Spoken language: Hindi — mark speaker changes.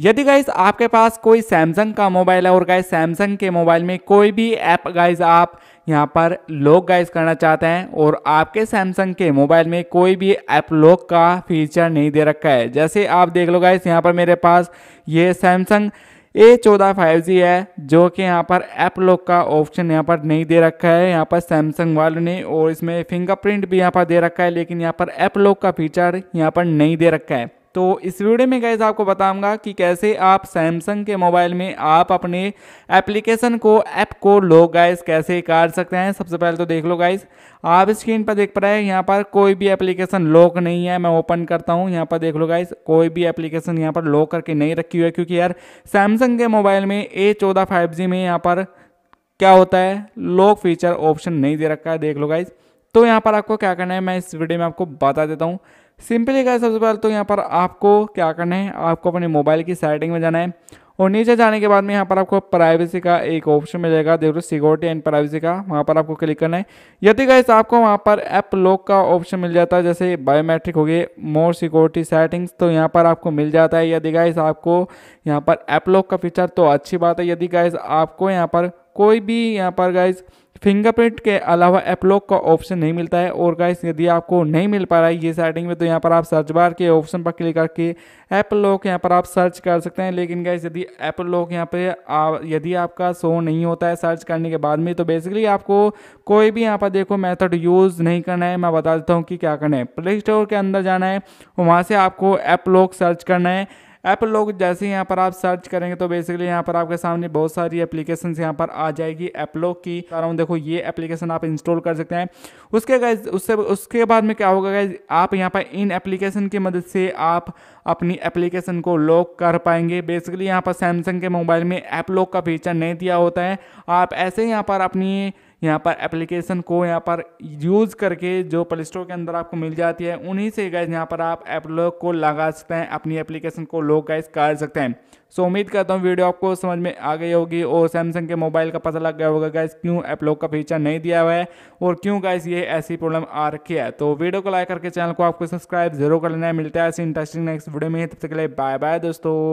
Speaker 1: यदि गाइज आपके पास कोई सैमसंग का मोबाइल है और गाइज सैमसंग के मोबाइल में कोई भी ऐप गाइज आप यहाँ पर लॉक गाइज करना चाहते हैं और आपके सैमसंग के मोबाइल में कोई भी ऐप लॉक का फीचर नहीं दे रखा है जैसे आप देख लो गाइज यहाँ पर मेरे पास ये सैमसंग ए चौदह फाइव जी है जो कि यहाँ पर ऐप लॉक का ऑप्शन यहाँ पर नहीं दे रखा है यहाँ पर सैमसंग वालों ने और इसमें फिंगरप्रिंट भी यहाँ पर दे रखा है लेकिन यहाँ पर ऐप लॉक का फीचर यहाँ पर नहीं दे रखा है तो इस वीडियो में गैस आपको बताऊंगा कि कैसे आप सैमसंग के मोबाइल में आप अपने एप्लीकेशन को ऐप को लो गाइज कैसे कर सकते हैं सबसे पहले तो देख लो गाइज आप स्क्रीन पर देख पा रहे हैं यहाँ पर कोई भी एप्लीकेशन लॉक नहीं है मैं ओपन करता हूँ यहाँ पर देख लो गाइज कोई भी एप्लीकेशन यहाँ पर लॉक करके नहीं रखी हुई है क्योंकि यार सैमसंग के मोबाइल में ए चौदह फाइव जी में यहाँ पर क्या होता है लॉक फीचर ऑप्शन नहीं दे रखा है देख लो गाइज तो यहाँ पर आपको क्या करना है मैं इस वीडियो में आपको बता देता हूँ सिंपली क्या सबसे पहले तो यहाँ पर आपको क्या करना है आपको अपने मोबाइल की सेटिंग में जाना है और नीचे जाने के बाद में यहाँ पर आपको प्राइवेसी का एक ऑप्शन मिलेगा जाएगा लो सिक्योरिटी एंड प्राइवेसी का वहाँ पर आपको क्लिक करना है यदि गैस आपको वहाँ पर ऐप लॉक का ऑप्शन मिल जाता है जैसे बायोमेट्रिक हो गए मोर सिक्योरिटी सेटिंग्स तो यहाँ पर आपको मिल जाता है यदि गैस आपको यहाँ पर ऐप लॉक का फीचर तो अच्छी बात है यदि गैस आपको यहाँ पर कोई भी यहाँ पर गैस फिंगरप्रिंट के अलावा एपलॉक का ऑप्शन नहीं मिलता है और गाइस यदि आपको नहीं मिल पा रहा है ये सेटिंग में तो यहाँ पर आप सर्च बार के ऑप्शन पर क्लिक करके एपलॉक लॉक यहाँ पर आप सर्च कर सकते हैं लेकिन गाइस यदि एपलॉक लॉक यहाँ पर आप, यदि आपका शो नहीं होता है सर्च करने के बाद में तो बेसिकली आपको कोई भी यहाँ पर देखो मैथड यूज़ नहीं करना है मैं बता देता हूँ कि क्या करना है प्ले स्टोर के अंदर जाना है वहाँ से आपको एपलॉक लॉक सर्च करना है एप्पल लोग जैसे यहाँ पर आप सर्च करेंगे तो बेसिकली यहाँ पर आपके सामने बहुत सारी एप्लीकेशन यहाँ पर आ जाएगी एप्पलो की कारण देखो ये एप्लीकेशन आप इंस्टॉल कर सकते हैं उसके गाइज उससे उसके बाद में क्या होगा गैस आप यहाँ पर इन एप्लीकेशन की मदद से आप अपनी एप्लीकेशन को लॉक कर पाएंगे बेसिकली यहाँ पर सैमसंग के मोबाइल में ऐप लॉक का फीचर नहीं दिया होता है आप ऐसे यहाँ पर अपनी यहाँ पर एप्लीकेशन को यहाँ पर यूज़ करके जो प्ले स्टोर के अंदर आपको मिल जाती है उन्हीं से गैस यहाँ पर आप ऐप लॉक को लगा सकते हैं अपनी एप्लीकेशन को लोग गैस कर सकते हैं सो उम्मीद करता हूँ वीडियो आपको समझ में आ गई होगी और सैमसंग के मोबाइल का पता लग गया होगा गैस क्यों ऐप लॉक का फीचर नहीं दिया हुआ है और क्यों गैस ये ऐसी प्रॉब्लम आ रखी है तो वीडियो को लाइक करके चैनल को आपको सब्सक्राइब जरूर कर लेना है मिलता है ऐसे इंटरेस्टिंग नेक्स्ट वीडियो में तब तक के लिए बाय बाय दोस्तों